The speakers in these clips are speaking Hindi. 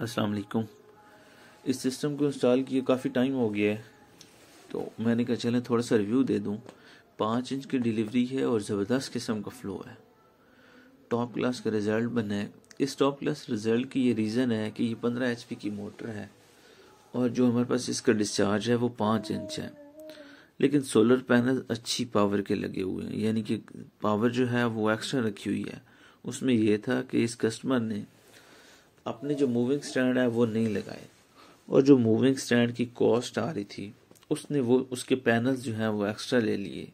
असलकुम इस सिस्टम को इंस्टॉल किए काफ़ी टाइम हो गया है तो मैंने कहा चलें थोड़ा सा रिव्यू दे दूँ पाँच इंच की डिलीवरी है और ज़बरदस्त किस्म का फ्लो है टॉप क्लास का रिज़ल्ट बना है इस टॉप क्लास रिज़ल्ट की ये रीज़न है कि ये पंद्रह एच की मोटर है और जो हमारे पास इसका डिस्चार्ज है वो पाँच इंच है लेकिन सोलर पैनल अच्छी पावर के लगे हुए हैं यानी कि पावर जो है वो एक्स्ट्रा रखी हुई है उसमें यह था कि इस कस्टमर ने अपने जो मूविंग स्टैंड है वो नहीं लगाए और जो मूविंग स्टैंड की कॉस्ट आ रही थी उसने वो उसके पैनल्स जो हैं वो एक्स्ट्रा ले लिए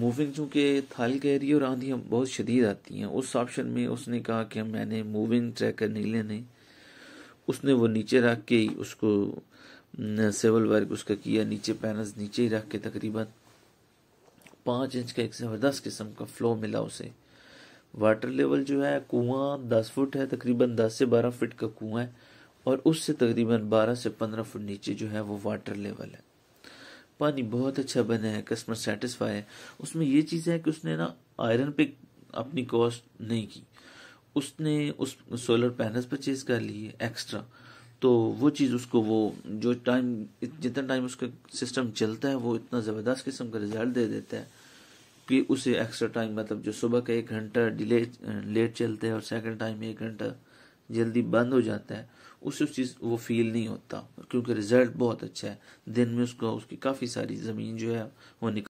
मूविंग चूँकि थाल कह रही है और आंधियाँ बहुत शदीद आती हैं उस ऑप्शन में उसने कहा कि मैंने मूविंग ट्रैकर नहीं लेने उसने वो नीचे रख के ही उसको सिविल वर्क उसका किया नीचे पैनल्स नीचे ही रख के तकरीबन पाँच इंच का एक ज़बरदस्त किस्म का फ्लो मिला उसे वाटर लेवल जो है कुआं दस फुट है तकरीबन दस से बारह फुट का कुआं है और उससे तकरीबन बारह से पंद्रह फुट नीचे जो है वो वाटर लेवल है पानी बहुत अच्छा बना है कस्टमर सेटिस्फाई है उसमें ये चीज़ है कि उसने ना आयरन पे अपनी कॉस्ट नहीं की उसने उस सोलर पैनल्स परचेज कर लिए एक्स्ट्रा तो वो चीज़ उसको वो जो टाइम जितना टाइम उसका सिस्टम चलता है वो इतना ज़बरदस्त किस्म का रिजल्ट दे देता है कि उसे एक्स्ट्रा टाइम मतलब जो सुबह का एक घंटा डिले लेट चलते हैं और सेकंड टाइम एक घंटा जल्दी बंद हो जाता है उसे उस चीज़ वो फील नहीं होता क्योंकि रिजल्ट बहुत अच्छा है दिन में उसको उसकी काफ़ी सारी ज़मीन जो है वो निकल